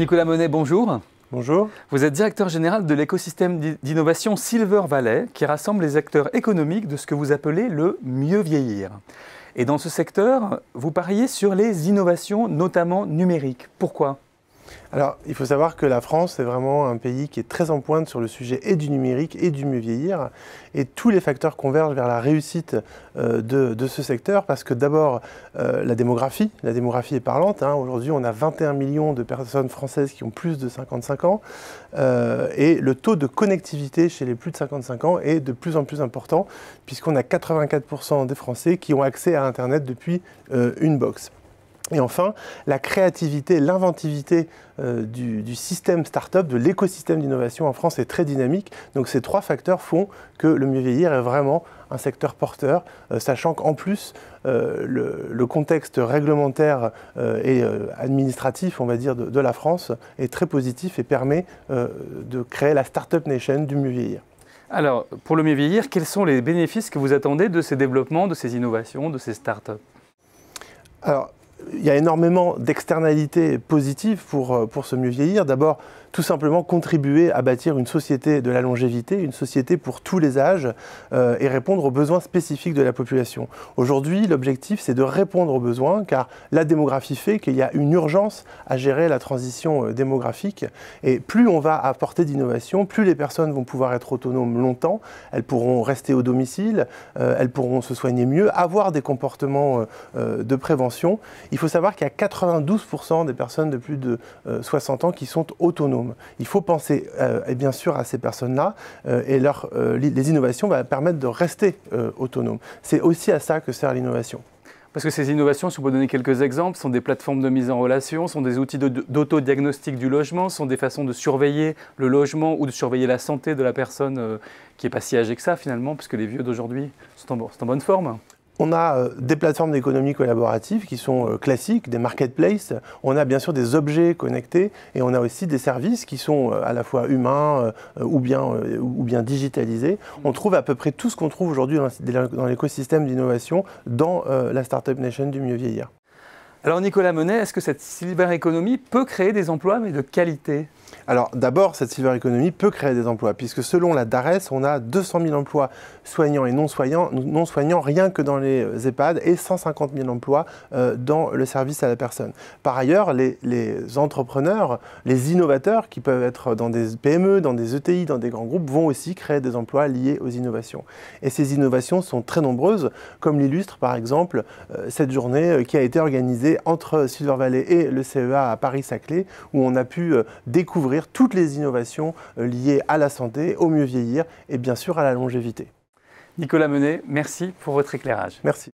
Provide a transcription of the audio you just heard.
Nicolas Monet, bonjour. Bonjour. Vous êtes directeur général de l'écosystème d'innovation Silver Valley, qui rassemble les acteurs économiques de ce que vous appelez le mieux vieillir. Et dans ce secteur, vous pariez sur les innovations, notamment numériques. Pourquoi alors, il faut savoir que la France est vraiment un pays qui est très en pointe sur le sujet et du numérique et du mieux vieillir. Et tous les facteurs convergent vers la réussite euh, de, ce secteur parce que d'abord, euh, la démographie, la démographie est parlante. Hein. Aujourd'hui, on a 21 millions de personnes françaises qui ont plus de 55 ans. Euh, et le taux de connectivité chez les plus de 55 ans est de plus en plus important puisqu'on a 84% des Français qui ont accès à Internet depuis une box. Et enfin, la créativité, l'inventivité euh, du, système start-up, de l'écosystème d'innovation en France est très dynamique. Donc ces trois facteurs font que le mieux vieillir est vraiment un secteur porteur, euh, sachant qu'en plus, euh, le, contexte réglementaire et administratif, on va dire, de, la France est très positif et permet de créer la Startup Nation du mieux vieillir. Alors, pour le mieux vieillir, quels sont les bénéfices que vous attendez de ces développements, de ces innovations, de ces startups Alors, il y a énormément d'externalités positives pour, euh, se mieux vieillir. D'abord, tout simplement contribuer à bâtir une société de la longévité, une société pour tous les âges euh, et répondre aux besoins spécifiques de la population. Aujourd'hui, l'objectif, c'est de répondre aux besoins, car la démographie fait qu'il y a une urgence à gérer la transition euh, démographique. Et plus on va apporter d'innovation, plus les personnes vont pouvoir être autonomes longtemps, elles pourront rester au domicile, euh, elles pourront se soigner mieux, avoir des comportements de prévention. Il faut savoir qu'il y a 92% des personnes de plus de 60 ans qui sont autonomes. Il faut penser, euh, bien sûr, à ces personnes-là, euh, et euh, les innovations vont permettre de rester autonomes. C'est aussi à ça que sert l'innovation. Parce que ces innovations, si on peut donner quelques exemples, sont des plateformes de mise en relation, sont des outils dauto du logement, sont des façons de surveiller le logement ou de surveiller la santé de la personne qui n'est pas si âgée que ça finalement, puisque les vieux d'aujourd'hui sont en bonne forme. On a euh, des plateformes d'économie collaborative qui sont euh, classiques, des marketplaces. On a bien sûr des objets connectés et on a aussi des services qui sont euh, à la fois humains ou bien, ou bien digitalisés. On trouve à peu près tout ce qu'on trouve aujourd'hui dans l'écosystème d'innovation dans la Startup Nation du mieux vieillir. Alors Nicolas Monet, est-ce que cette cyberéconomie peut créer des emplois mais de qualité alors d'abord, cette silver economy peut créer des emplois, puisque selon la DARES, on a 200 000 emplois soignants et non soignants, non soignants rien que dans les euh, EHPAD et 150 000 emplois euh, dans le service à la personne. Par ailleurs, les, entrepreneurs, les innovateurs qui peuvent être dans des PME, dans des ETI, dans des grands groupes, vont aussi créer des emplois liés aux innovations. Et ces innovations sont très nombreuses, comme l'illustre par exemple euh, cette journée qui a été organisée entre Silver Valley et le CEA à Paris-Saclay, où on a pu découvrir toutes les innovations euh, liées à la santé, au mieux vieillir et bien sûr à la longévité. Nicolas Menet, merci pour votre éclairage. Merci.